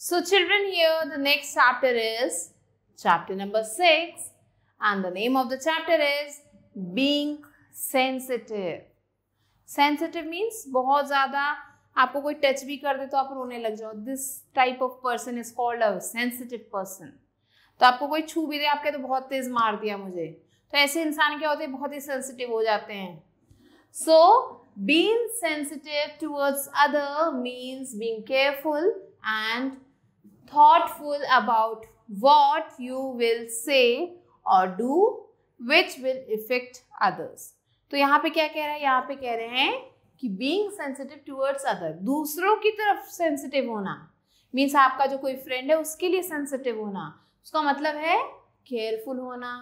So children here the next chapter is chapter number 6 and the name of the chapter is being sensitive. sensitive means बहुत ज़्यादा आपको कोई touch भी कर दे तो आप रोने लग जाओ this type of person is called a sensitive person तो आपको कोई छू भी दे आपके तो बहुत तेज़ मार दिया मुझे तो ऐसे इंसान क्या होते हैं बहुत ही सेंसिटिव हो जाते हैं so being sensitive towards other means being careful and thoughtful about what you will say or do which will affect others. तो यहाँ पे क्या कह रहे हैं यहाँ पे कह रहे हैं कि बींग सेंसिटिव टूवर्ड्स अदर दूसरों की तरफ सेंसिटिव होना मीन्स आपका जो कोई फ्रेंड है उसके लिए सेंसिटिव होना उसका मतलब है केयरफुल होना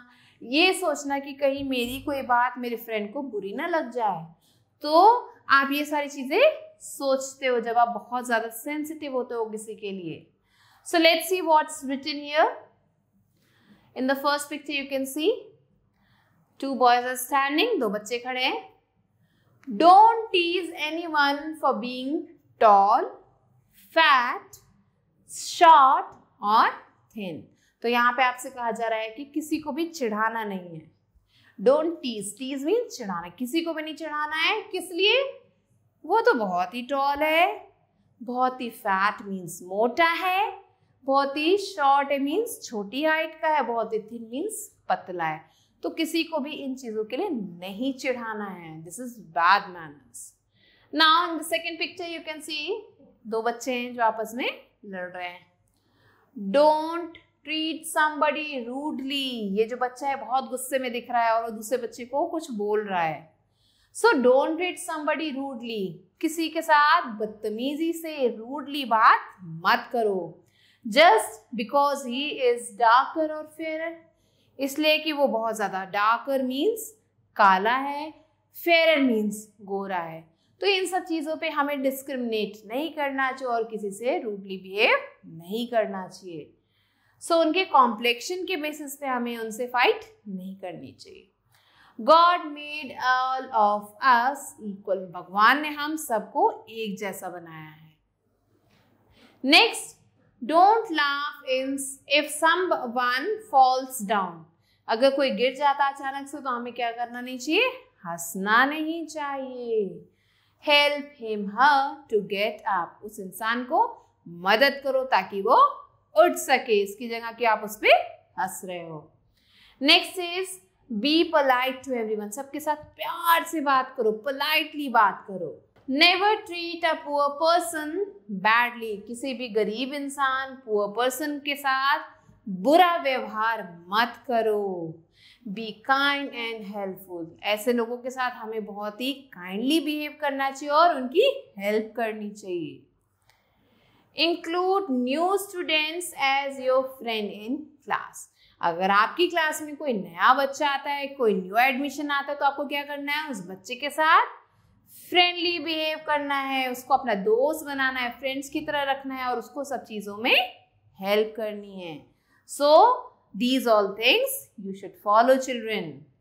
ये सोचना कि कहीं मेरी कोई बात मेरे फ्रेंड को बुरी ना लग जाए तो आप ये सारी चीज़ें सोचते हो जब आप बहुत ज़्यादा सेंसिटिव होते हो किसी के लिए So let's see what's written here. In the first picture you can see two boys are standing, दो बच्चे खड़े हैं. Don't tease anyone for being tall, fat, short or thin. तो यहाँ पे आपसे कहा जा रहा है कि किसी को भी चिढ़ाना नहीं है डोंट टीज टीज मीन चिढ़ाना किसी को भी नहीं चिढ़ाना है किस लिए वो तो बहुत ही टॉल है बहुत ही फैट मीन्स मोटा है बहुत ही शॉर्ट है मीन्स छोटी हाइट का है बहुत ही थिन मीन्स पतला है तो किसी को भी इन चीज़ों के लिए नहीं चिढ़ाना है this is bad manners now in the second picture you can see दो बच्चे हैं जो आपस में लड़ रहे हैं डोंट ट्रीट समबडी रूडली ये जो बच्चा है बहुत गुस्से में दिख रहा है और वो दूसरे बच्चे को कुछ बोल रहा है so don't treat somebody rudely किसी के साथ बदतमीजी से रूडली बात मत करो just because he is darker और फेयर इसलिए कि वो बहुत ज़्यादा डार्कर मीन्स काला है फेयर मीन्स गोरा है तो इन सब चीज़ों पे हमें डिस्क्रिमिनेट नहीं करना चाहिए और किसी से रूडली बिहेव नहीं करना चाहिए सो so, उनके कॉम्प्लेक्शन के बेसिस पे हमें उनसे फाइट नहीं करनी चाहिए God made all of us equal भगवान ने हम सबको एक जैसा बनाया है next don't laugh in if someone falls down अगर कोई गिर जाता अचानक से तो हमें क्या करना नहीं चाहिए हंसना नहीं चाहिए help him her to get up उस इंसान को मदद करो ताकि वो उठ सके इसकी जगह कि आप उस पर हंस रहे हो next is be polite to everyone सबके साथ प्यार से बात करो पोलाइटली बात करो never treat a poor person badly किसी भी गरीब इंसान पुअर पर्सन के साथ बुरा व्यवहार मत करो बी काइंड एंड हेल्पफुल ऐसे लोगों के साथ हमें बहुत ही काइंडली बिहेव करना चाहिए और उनकी हेल्प करनी चाहिए include new students as your friend in class अगर आपकी क्लास में कोई नया बच्चा आता है कोई न्यू एडमिशन आता है तो आपको क्या करना है उस बच्चे के साथ फ्रेंडली बिहेव करना है उसको अपना दोस्त बनाना है फ्रेंड्स की तरह रखना है और उसको सब चीज़ों में हेल्प करनी है so these all things you should follow children